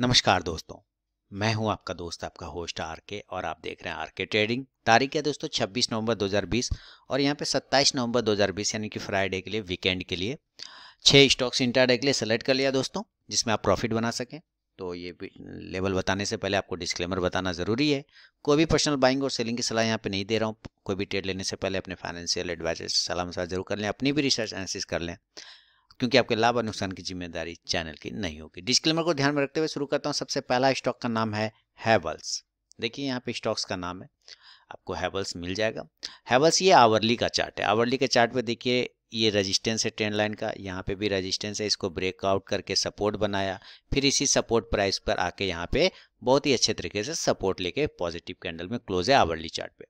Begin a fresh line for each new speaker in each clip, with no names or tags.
नमस्कार दोस्तों मैं हूं आपका दोस्त आपका होस्ट आर के और आप देख रहे हैं आर के ट्रेडिंग तारीख है दोस्तों 26 नवंबर 2020 और यहां पे 27 नवंबर 2020 यानी कि फ्राइडे के लिए वीकेंड के लिए छः स्टॉक्स इंटरडे के लिए सेलेक्ट कर लिया दोस्तों जिसमें आप प्रॉफिट बना सकें तो ये लेवल बताने से पहले आपको डिस्क्लेमर बताना ज़रूरी है कोई भी पर्सनल बाइंग और सेलिंग की सलाह यहाँ पे नहीं दे रहा हूँ कोई भी ट्रेड लेने से पहले अपने फाइनेंशियल एडवाइजर से सलाह मसला जरूर कर लें अपनी भी रिसर्च एनालिसिस कर लें क्योंकि आपके लाभ और नुकसान की जिम्मेदारी चैनल की नहीं होगी डिस्क्लेमर को ध्यान में रखते हुए शुरू करता हूँ सबसे पहला स्टॉक का नाम है हैवल्स देखिए यहाँ पे स्टॉक्स का नाम है आपको हैवल्स मिल जाएगा हैवल्स ये आवरली का चार्ट है आवरली के चार्ट में देखिए ये रेजिस्टेंस है ट्रेंड लाइन का यहाँ पे भी रेजिस्टेंस है इसको ब्रेकआउट करके सपोर्ट बनाया फिर इसी सपोर्ट प्राइस पर आके यहाँ पे बहुत ही अच्छे तरीके से सपोर्ट लेके पॉजिटिव कैंडल में क्लोज है आवरली चार्ट पे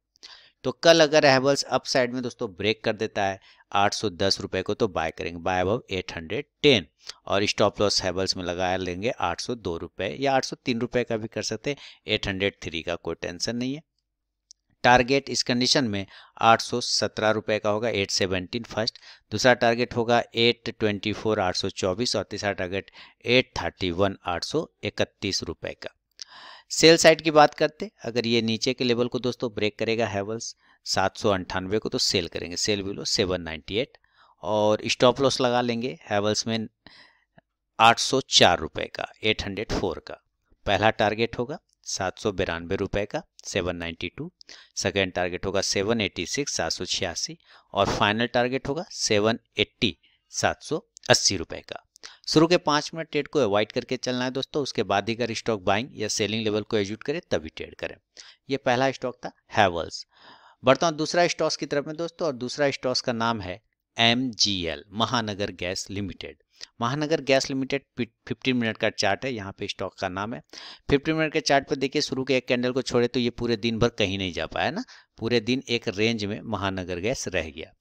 तो कल अगर हैवल्स अप साइड में दोस्तों ब्रेक कर देता है आठ सौ दस रुपये को तो बाय करेंगे बाय अब एट हंड्रेड टेन और स्टॉप लॉस हैवल्स में लगा लेंगे आठ सौ दो रुपये या आठ सौ तीन रुपये का भी कर सकते हैं एट हंड्रेड थ्री का कोई टेंशन नहीं है टारगेट इस कंडीशन में आठ सौ सत्रह रुपये का होगा एट सेवेंटीन फर्स्ट दूसरा टारगेट होगा एट ट्वेंटी फोर आठ सौ चौबीस और तीसरा टारगेट एट थर्टी वन आठ सौ इकतीस रुपये का सेल साइड की बात करते अगर ये नीचे के लेवल को दोस्तों ब्रेक करेगा हैवल्स सात सौ अंठानवे को तो सेल करेंगे sell below seven ninety eight और स्टॉप लॉस लगा लेंगे हैवल्स में आठ सौ चार रुपये का एट हंड्रेड फोर का पहला टारगेट होगा सात सौ बिरानवे रुपये का seven ninety two second target होगा सेवन एट्टी सिक्स सात सौ छियासी और फाइनल टारगेट होगा सेवन एट्टी सात सौ अस्सी रुपये का शुरू के पाँच मिनट ट्रेड को अवॉइड करके चलना है दोस्तों उसके बाद ही अगर स्टॉक बाइंग या सेलिंग लेवल को एजुट करें तभी ट्रेड करें यह पहला स्टॉक था हैवल्स बढ़ता हूँ दूसरा स्टॉक्स की तरफ में दोस्तों और दूसरा स्टॉक्स का नाम है M Mahanagar Gas Limited Mahanagar Gas Limited 15 minute का चार्ट है यहाँ पे स्टॉक का नाम है 15 मिनट के चार्ट पर देखिए शुरू के एक कैंडल को छोड़े तो ये पूरे दिन भर कहीं नहीं जा पाया ना पूरे दिन एक रेंज में महानगर गैस रह गया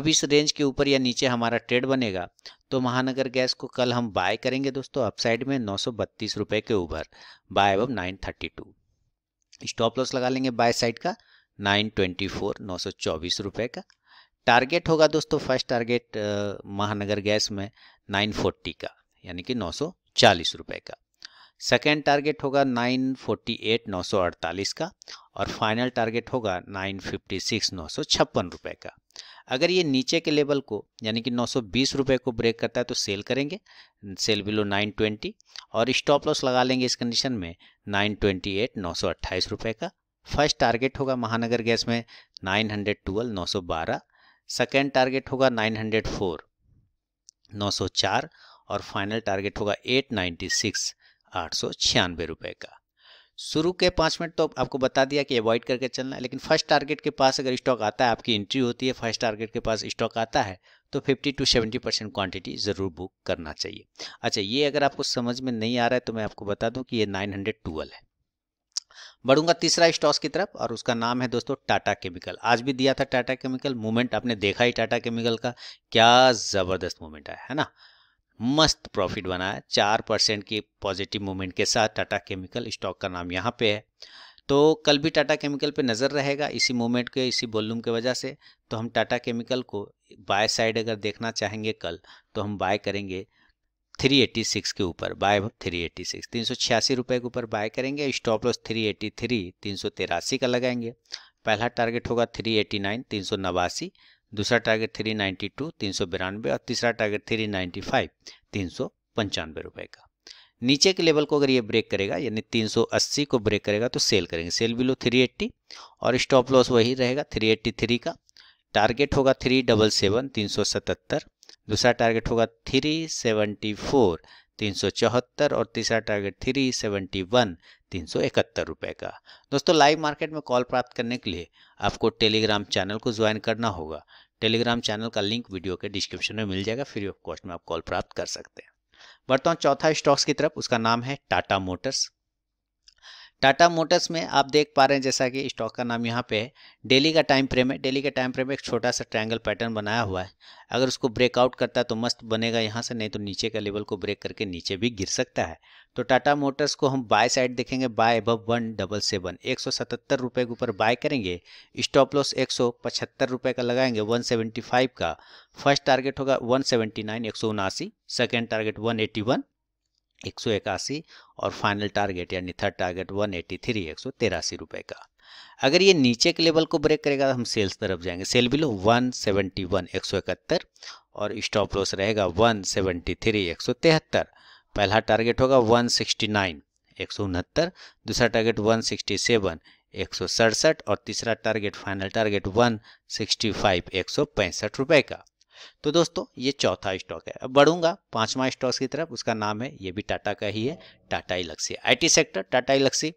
अब इस रेंज के ऊपर या नीचे हमारा ट्रेड बनेगा तो महानगर गैस को कल हम बाय करेंगे दोस्तों अपसाइड में नौ के ऊपर बाय अब नाइन स्टॉप लॉस लगा लेंगे बाय साइड का नाइन ट्वेंटी फोर नौ सौ चौबीस रुपये का टारगेट होगा दोस्तों फर्स्ट टारगेट महानगर गैस में नाइन फोर्टी का यानी कि नौ सौ चालीस रुपये का सेकेंड टारगेट होगा नाइन फोर्टी एट नौ सौ अड़तालीस का और फाइनल टारगेट होगा नाइन फिफ्टी सिक्स नौ सौ छप्पन रुपये का अगर ये नीचे के लेवल को यानी कि नौ सौ बीस रुपये को ब्रेक करता है तो सेल करेंगे सेल बिलो नाइन ट्वेंटी और स्टॉप लॉस लगा लेंगे इस कंडीशन में नाइन ट्वेंटी एट नौ सौ अट्ठाईस रुपये का फर्स्ट टारगेट होगा महानगर गैस में 912 बारह सेकेंड टारगेट होगा 904 चार और फाइनल टारगेट होगा 896 आठ सौ छियानवे रुपये का शुरू के पाँच मिनट तो आपको बता दिया कि अवॉइड करके चलना है लेकिन फर्स्ट टारगेट के पास अगर स्टॉक आता है आपकी एंट्री होती है फर्स्ट टारगेट के पास स्टॉक आता है तो 50 टू 70 परसेंट क्वान्टिटी ज़रूर बुक करना चाहिए अच्छा ये अगर आपको समझ में नहीं आ रहा है तो मैं आपको बता दूं कि ये 912 है बढ़ूंगा तीसरा स्टॉक्स की तरफ और उसका नाम है दोस्तों टाटा केमिकल आज भी दिया था टाटा केमिकल मूवमेंट आपने देखा ही टाटा केमिकल का क्या ज़बरदस्त मूवमेंट आया है ना मस्त प्रॉफिट बना है चार परसेंट की पॉजिटिव मूवमेंट के साथ टाटा केमिकल स्टॉक का नाम यहाँ पे है तो कल भी टाटा केमिकल पे नज़र रहेगा इसी मूवमेंट के इसी वॉल्यूम के वजह से तो हम टाटा केमिकल को बाय साइड अगर देखना चाहेंगे कल तो हम बाय करेंगे 386 के ऊपर बाय 386 तीन सौ छियासी रुपये के ऊपर बाय करेंगे स्टॉप लॉस 383 तीन सौ तिरासी का लगाएंगे पहला टारगेट होगा 389 तीन सौ नवासी दूसरा टारगेट 392 तीन सौ बिरानवे और तीसरा टारगेट 395 तीन सौ पंचानवे रुपये का नीचे के लेवल को अगर ये ब्रेक करेगा यानी 380 को ब्रेक करेगा तो सेल करेंगे सेल बिलो 380 और स्टॉप लॉस वही रहेगा 383 का टारगेट होगा थ्री डबल सेवन तीन सौ सतहत्तर दूसरा टारगेट होगा थ्री सेवेंटी फोर तीन सौ चौहत्तर और तीसरा टारगेट थ्री सेवेंटी वन तीन सौ इकहत्तर रुपये का दोस्तों लाइव मार्केट में कॉल प्राप्त करने के लिए आपको टेलीग्राम चैनल को ज्वाइन करना होगा टेलीग्राम चैनल का लिंक वीडियो के डिस्क्रिप्शन में मिल जाएगा फ्री ऑफ कॉस्ट में आप कॉल प्राप्त कर सकते हैं बढ़ता हूँ चौथा स्टॉक्स की तरफ उसका नाम है टाटा मोटर्स टाटा मोटर्स में आप देख पा रहे हैं जैसा कि स्टॉक का नाम यहाँ पे है डेली का टाइम फ्रेम है डेली का टाइम फ्रेम एक छोटा सा ट्रायंगल पैटर्न बनाया हुआ है अगर उसको ब्रेकआउट करता है तो मस्त बनेगा यहाँ से नहीं तो नीचे का लेवल को ब्रेक करके नीचे भी गिर सकता है तो टाटा मोटर्स को हम बाय साइड देखेंगे buy above one double seven एक सौ सतहत्तर रुपये के ऊपर बाय करेंगे स्टॉप लॉस एक सौ पचहत्तर रुपये का लगाएंगे वन सेवेंटी फाइव का फर्स्ट टारगेट होगा वन सेवेंटी नाइन एक सौ उनासी second target one eighty one एक सौ इक्यासी और फाइनल टारगेट यानी third target one eighty three एक सौ तेरासी रुपये का अगर ये नीचे के लेवल को ब्रेक करेगा तो हम सेल्स तरफ जाएंगे sell below one seventy one एक सौ इकहत्तर और स्टॉप लॉस रहेगा वन सेवेंटी थ्री एक सौ तिहत्तर पहला टारगेट होगा वन सिक्सटी नाइन एक सौ उनहत्तर दूसरा टारगेट वन सिक्सटी सेवन एक सौ सड़सठ और तीसरा target final target one sixty five एक सौ पैंसठ रुपये का तो दोस्तों ये चौथा स्टॉक है अब बढ़ूंगा पांचवा स्टॉक की तरफ उसका नाम है ये भी टाटा का ही है Tata Elxsi IT sector Tata Elxsi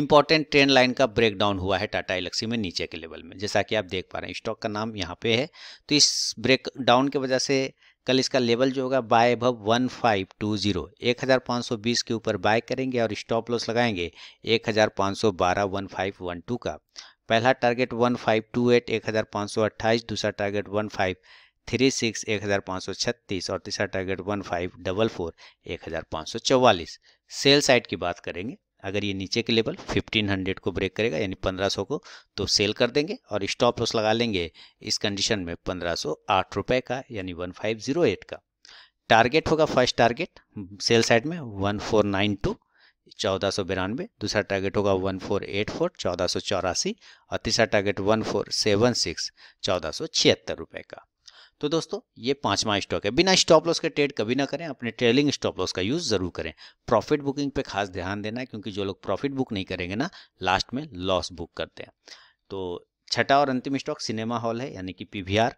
important trend line का ब्रेकडाउन हुआ है टाटा इलेक्सी में नीचे के लेवल में जैसा कि आप देख पा रहे हैं स्टॉक का नाम यहाँ पे है तो इस ब्रेक डाउन की वजह से कल इसका लेवल जो होगा बाय अब वन फाइव टू जीरो एक हज़ार पाँच सौ बीस के ऊपर बाय करेंगे और स्टॉप लॉस लगाएंगे एक हज़ार पाँच सौ बारह वन फाइव वन टू का पहला target one five two eight एक हज़ार पाँच सौ अट्ठाईस दूसरा target one five three six एक हज़ार पाँच सौ छत्तीस और तीसरा target one five double four एक हज़ार पाँच सौ चौवालीस सेल साइड की बात करेंगे अगर ये नीचे के लेवल फिफ्टीन हंड्रेड को ब्रेक करेगा यानी पंद्रह सौ को तो सेल कर देंगे और स्टॉप लॉस लगा लेंगे इस कंडीशन में पंद्रह सौ आठ रुपये का यानी वन फाइव जीरो एट का टारगेट होगा फर्स्ट टारगेट सेल साइड में वन फोर नाइन टू चौदह सौ बिरानवे दूसरा टारगेट होगा वन फोर एट फोर चौदह सौ चौरासी और तीसरा target one four seven six चौदह सौ छिहत्तर रुपये का तो दोस्तों ये पांचवा स्टॉक है बिना स्टॉप लॉस के ट्रेड कभी ना करें अपने ट्रेलिंग स्टॉप लॉस का यूज़ ज़रूर करें प्रॉफिट बुकिंग पे खास ध्यान देना है क्योंकि जो लोग प्रॉफिट बुक नहीं करेंगे ना लास्ट में लॉस बुक करते हैं तो छठा और अंतिम स्टॉक सिनेमा हॉल है यानी कि पीवीआर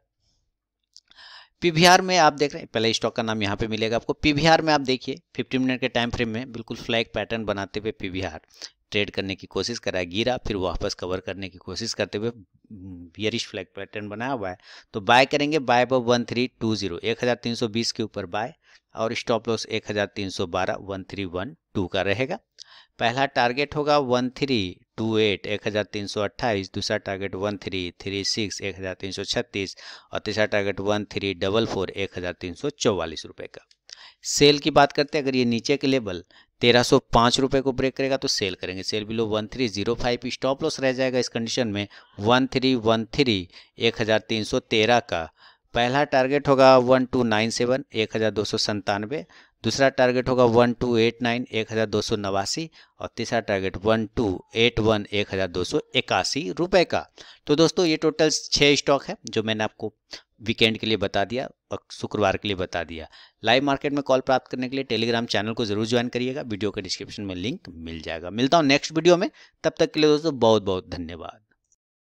पीवीआर में आप देख रहे हैं पहले स्टॉक का नाम यहाँ पे मिलेगा आपको पीवीआर में आप देखिए 15 मिनट के टाइम फ्रेम में बिल्कुल फ्लैग पैटर्न बनाते हुए पीवीआर ट्रेड करने की कोशिश करा गिरा फिर वापस कवर करने की कोशिश करते हुए बियरिश फ्लैग पैटर्न बनाया हुआ है तो बाय करेंगे बाय पर वन थ्री टू जीरो एक हज़ार तीन सौ बीस के ऊपर बाय और स्टॉप लॉस एक हज़ार तीन सौ बारह वन थ्री वन टू का रहेगा पहला टारगेट होगा वन थ्री टू एट एक हज़ार तीन सौ अट्ठाईस दूसरा target one three three six एक हज़ार तीन सौ छत्तीस और तीसरा target one three double four एक हज़ार तीन सौ चौवालीस रुपये का सेल की बात करते हैं अगर ये नीचे के लेवल तेरह सौ पाँच रुपये को ब्रेक करेगा तो सेल करेंगे sell below one three zero five stop loss रह जाएगा इस कंडीशन में वन थ्री वन थ्री एक हज़ार तीन सौ तेरह का पहला टारगेट होगा वन टू नाइन सेवन एक हज़ार दो सौ संतानवे दूसरा टारगेट होगा वन टू एट नाइन एक हज़ार दो सौ नवासी और तीसरा target one two eight one एक हज़ार दो सौ इक्यासी रुपये का तो दोस्तों ये टोटल छः स्टॉक है जो मैंने आपको वीकेंड के लिए बता दिया और शुक्रवार के लिए बता दिया लाइव मार्केट में कॉल प्राप्त करने के लिए टेलीग्राम चैनल को जरूर ज्वाइन करिएगा वीडियो के डिस्क्रिप्शन में लिंक मिल जाएगा मिलता हूँ नेक्स्ट वीडियो में तब तक के लिए दोस्तों बहुत बहुत धन्यवाद